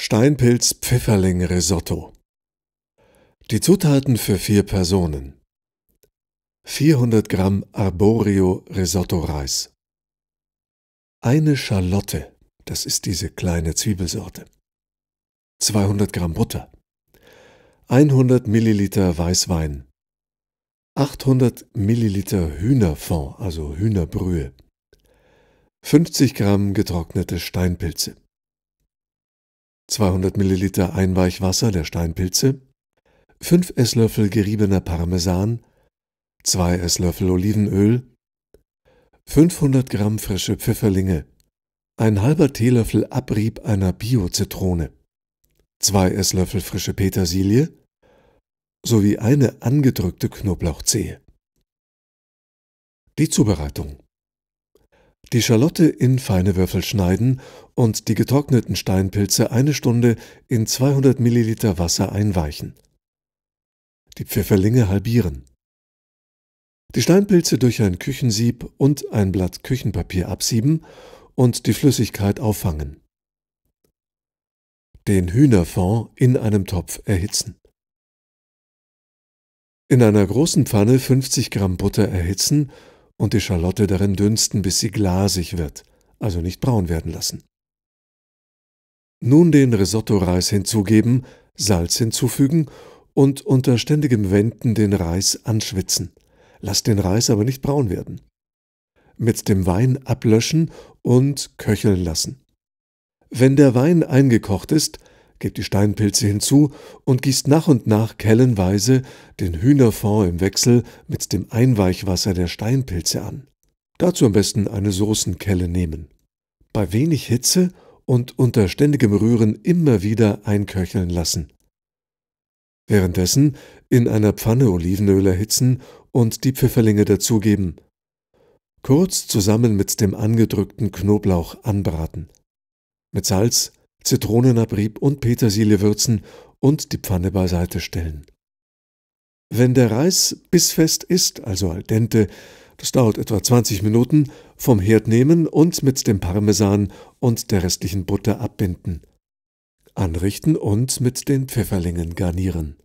Steinpilz Pfifferling Risotto. Die Zutaten für vier Personen. 400 Gramm Arborio Risotto Reis. Eine Schalotte, das ist diese kleine Zwiebelsorte. 200 Gramm Butter. 100 Milliliter Weißwein. 800 Milliliter Hühnerfond, also Hühnerbrühe. 50 Gramm getrocknete Steinpilze. 200 ml Einweichwasser der Steinpilze, 5 Esslöffel geriebener Parmesan, 2 Esslöffel Olivenöl, 500 Gramm frische Pfifferlinge, ein halber Teelöffel Abrieb einer Bio-Zitrone, 2 Esslöffel frische Petersilie sowie eine angedrückte Knoblauchzehe. Die Zubereitung die Schalotte in feine Würfel schneiden und die getrockneten Steinpilze eine Stunde in 200 Milliliter Wasser einweichen. Die Pfifferlinge halbieren. Die Steinpilze durch ein Küchensieb und ein Blatt Küchenpapier absieben und die Flüssigkeit auffangen. Den Hühnerfond in einem Topf erhitzen. In einer großen Pfanne 50 Gramm Butter erhitzen und die Schalotte darin dünsten, bis sie glasig wird, also nicht braun werden lassen. Nun den Risotto-Reis hinzugeben, Salz hinzufügen und unter ständigem Wenden den Reis anschwitzen. Lasst den Reis aber nicht braun werden. Mit dem Wein ablöschen und köcheln lassen. Wenn der Wein eingekocht ist, gebt die Steinpilze hinzu und gießt nach und nach kellenweise den Hühnerfond im Wechsel mit dem Einweichwasser der Steinpilze an. Dazu am besten eine Soßenkelle nehmen. Bei wenig Hitze und unter ständigem Rühren immer wieder einköcheln lassen. Währenddessen in einer Pfanne Olivenöl erhitzen und die Pfifferlinge dazugeben. Kurz zusammen mit dem angedrückten Knoblauch anbraten. Mit Salz, Zitronenabrieb und Petersilie würzen und die Pfanne beiseite stellen. Wenn der Reis bissfest ist, also al dente, das dauert etwa 20 Minuten, vom Herd nehmen und mit dem Parmesan und der restlichen Butter abbinden. Anrichten und mit den Pfefferlingen garnieren.